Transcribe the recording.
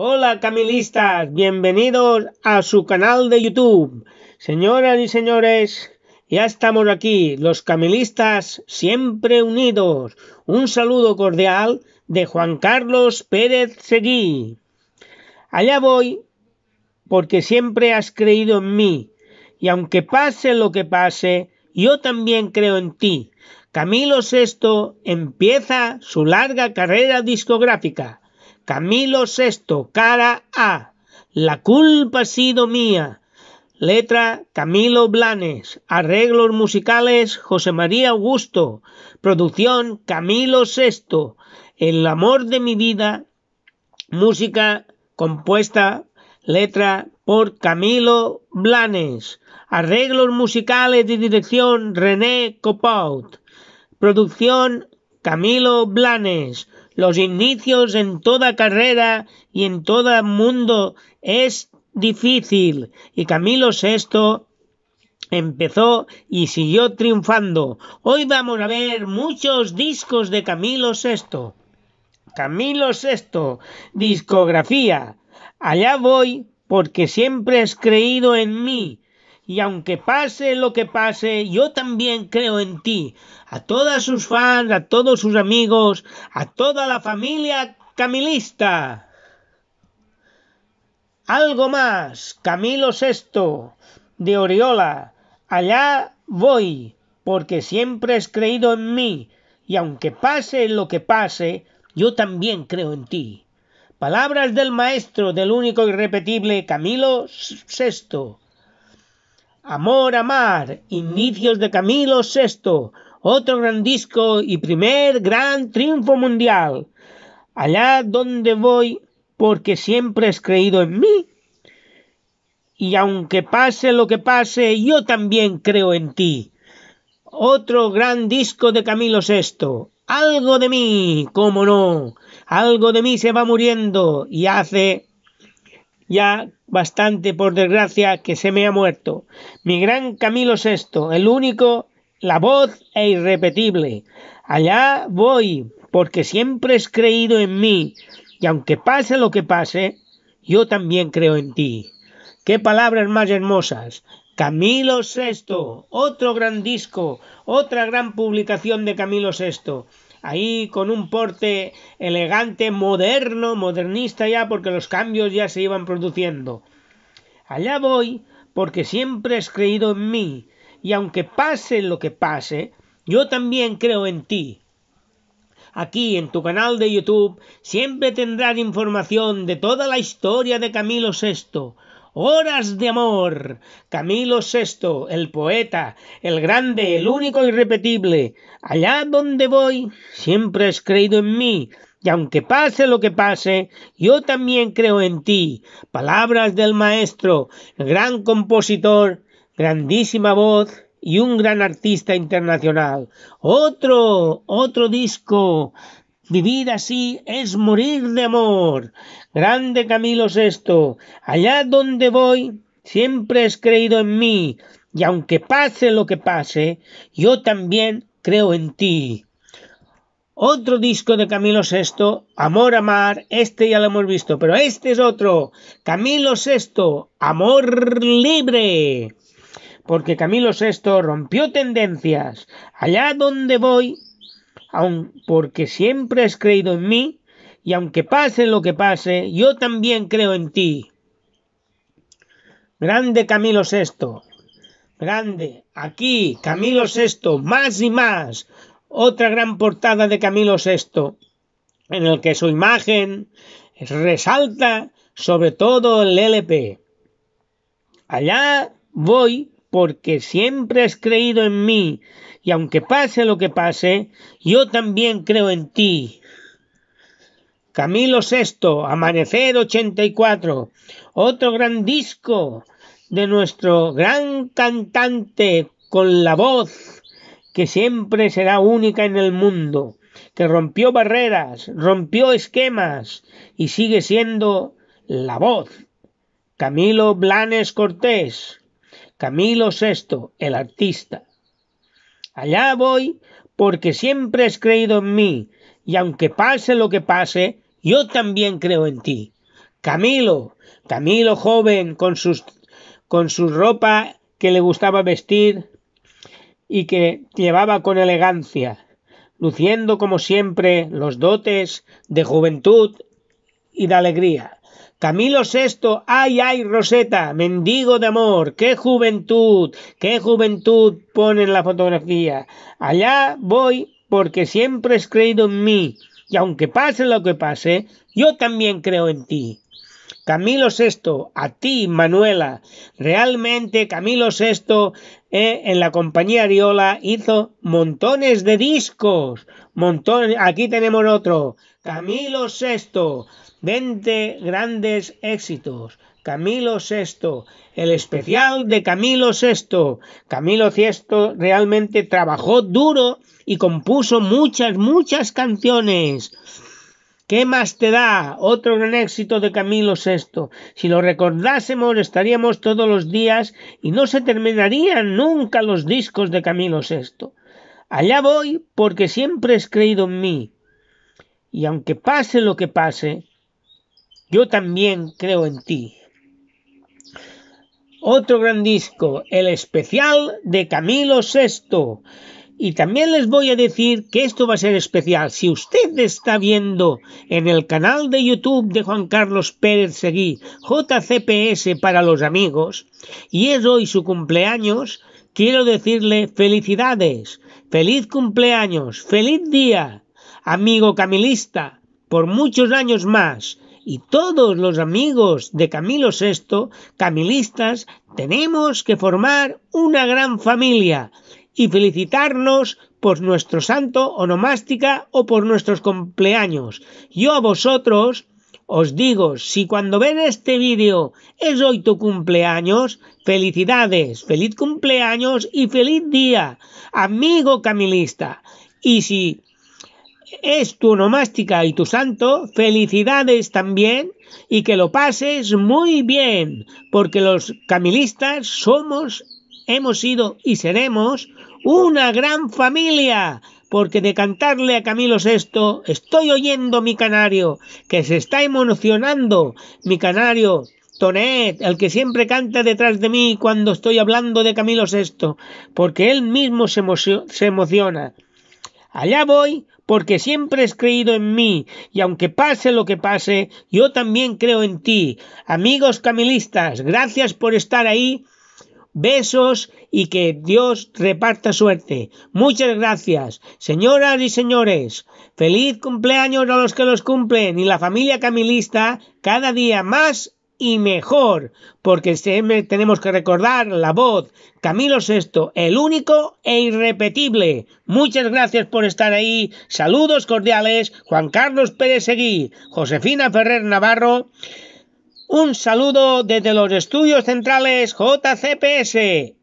Hola camilistas, bienvenidos a su canal de YouTube. Señoras y señores, ya estamos aquí, los camilistas siempre unidos. Un saludo cordial de Juan Carlos Pérez Seguí. Allá voy porque siempre has creído en mí y aunque pase lo que pase, yo también creo en ti. Camilo VI empieza su larga carrera discográfica Camilo VI, cara A. La culpa ha sido mía. Letra Camilo Blanes. Arreglos musicales José María Augusto. Producción Camilo VI. El amor de mi vida. Música compuesta, letra por Camilo Blanes. Arreglos musicales de dirección René Copaut. Producción Camilo Blanes. Los inicios en toda carrera y en todo mundo es difícil y Camilo VI empezó y siguió triunfando. Hoy vamos a ver muchos discos de Camilo VI. Camilo VI, discografía. Allá voy porque siempre has creído en mí y aunque pase lo que pase, yo también creo en ti. A todas sus fans, a todos sus amigos, a toda la familia camilista. Algo más, Camilo VI, de Oriola, allá voy, porque siempre has creído en mí, y aunque pase lo que pase, yo también creo en ti. Palabras del maestro, del único irrepetible Camilo VI. Amor amar, indicios de Camilo VI, otro gran disco y primer gran triunfo mundial. Allá donde voy, porque siempre has creído en mí. Y aunque pase lo que pase, yo también creo en ti. Otro gran disco de Camilo VI. Algo de mí, cómo no. Algo de mí se va muriendo y hace ya bastante, por desgracia, que se me ha muerto. Mi gran Camilo VI, el único, la voz e irrepetible. Allá voy, porque siempre has creído en mí, y aunque pase lo que pase, yo también creo en ti. Qué palabras más hermosas. Camilo VI, otro gran disco, otra gran publicación de Camilo VI ahí con un porte elegante, moderno, modernista ya, porque los cambios ya se iban produciendo. Allá voy porque siempre has creído en mí, y aunque pase lo que pase, yo también creo en ti. Aquí en tu canal de YouTube siempre tendrás información de toda la historia de Camilo VI Horas de amor. Camilo VI, el poeta, el grande, el único irrepetible. Allá donde voy, siempre has creído en mí. Y aunque pase lo que pase, yo también creo en ti. Palabras del maestro, gran compositor, grandísima voz y un gran artista internacional. Otro, otro disco Vivir así es morir de amor. Grande Camilo VI, allá donde voy, siempre has creído en mí, y aunque pase lo que pase, yo también creo en ti. Otro disco de Camilo VI, Amor Amar, este ya lo hemos visto, pero este es otro, Camilo VI, Amor Libre. Porque Camilo VI rompió tendencias. Allá donde voy, porque siempre has creído en mí, y aunque pase lo que pase, yo también creo en ti. Grande Camilo VI, grande, aquí Camilo VI, más y más, otra gran portada de Camilo VI, en el que su imagen resalta sobre todo el LP. Allá voy porque siempre has creído en mí, y aunque pase lo que pase, yo también creo en ti. Camilo VI, Amanecer 84, otro gran disco de nuestro gran cantante con la voz que siempre será única en el mundo, que rompió barreras, rompió esquemas y sigue siendo la voz. Camilo Blanes Cortés. Camilo VI, el artista. Allá voy porque siempre has creído en mí, y aunque pase lo que pase, yo también creo en ti. Camilo, Camilo joven, con, sus, con su ropa que le gustaba vestir y que llevaba con elegancia, luciendo como siempre los dotes de juventud y de alegría. Camilo VI, ay, ay, Rosetta, mendigo de amor, qué juventud, qué juventud pone en la fotografía. Allá voy porque siempre has creído en mí, y aunque pase lo que pase, yo también creo en ti. Camilo VI, a ti, Manuela. Realmente Camilo VI eh, en la compañía Ariola hizo montones de discos. Montones. Aquí tenemos otro. Camilo VI, 20 grandes éxitos. Camilo VI, el especial de Camilo VI. Camilo VI realmente trabajó duro y compuso muchas, muchas canciones. ¿Qué más te da? Otro gran éxito de Camilo VI. Si lo recordásemos estaríamos todos los días y no se terminarían nunca los discos de Camilo VI. Allá voy porque siempre has creído en mí. Y aunque pase lo que pase, yo también creo en ti. Otro gran disco, el especial de Camilo VI. Y también les voy a decir que esto va a ser especial. Si usted está viendo en el canal de YouTube de Juan Carlos Pérez Seguí, JCPS para los amigos, y es hoy su cumpleaños, quiero decirle felicidades, feliz cumpleaños, feliz día, amigo camilista, por muchos años más y todos los amigos de Camilo VI, camilistas, tenemos que formar una gran familia y felicitarnos por nuestro santo onomástica o por nuestros cumpleaños. Yo a vosotros os digo, si cuando ven este vídeo es hoy tu cumpleaños, felicidades, feliz cumpleaños y feliz día, amigo camilista. Y si es tu nomástica y tu santo, felicidades también y que lo pases muy bien, porque los camilistas somos, hemos sido y seremos una gran familia, porque de cantarle a Camilo VI estoy oyendo mi canario, que se está emocionando mi canario. Tonet, el que siempre canta detrás de mí cuando estoy hablando de Camilo VI, porque él mismo se emociona. Allá voy porque siempre has creído en mí, y aunque pase lo que pase, yo también creo en ti. Amigos camilistas, gracias por estar ahí. Besos y que Dios reparta suerte. Muchas gracias. Señoras y señores, feliz cumpleaños a los que los cumplen y la familia camilista cada día más y mejor, porque tenemos que recordar la voz, Camilo VI, el único e irrepetible. Muchas gracias por estar ahí, saludos cordiales, Juan Carlos Pérez Seguí, Josefina Ferrer Navarro, un saludo desde los estudios centrales JCPS